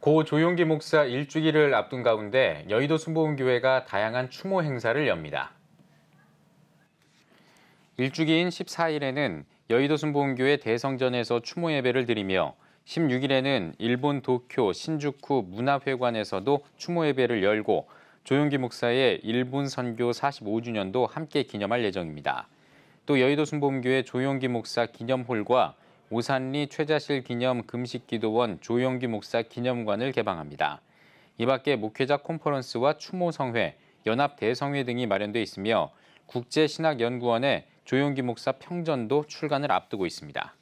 고 조용기 목사 일주기를 앞둔 가운데 여의도 순복음교회가 다양한 추모 행사를 엽니다. 일주기인 14일에는 여의도 순복음교회 대성전에서 추모 예배를 드리며 16일에는 일본 도쿄 신주쿠 문화회관에서도 추모 예배를 열고 조용기 목사의 일본 선교 45주년도 함께 기념할 예정입니다. 또 여의도 순복음교회 조용기 목사 기념홀과 오산리 최자실 기념 금식기도원 조영기 목사 기념관을 개방합니다. 이 밖에 목회자 컨퍼런스와 추모성회, 연합대성회 등이 마련돼 있으며 국제신학연구원의 조용기 목사 평전도 출간을 앞두고 있습니다.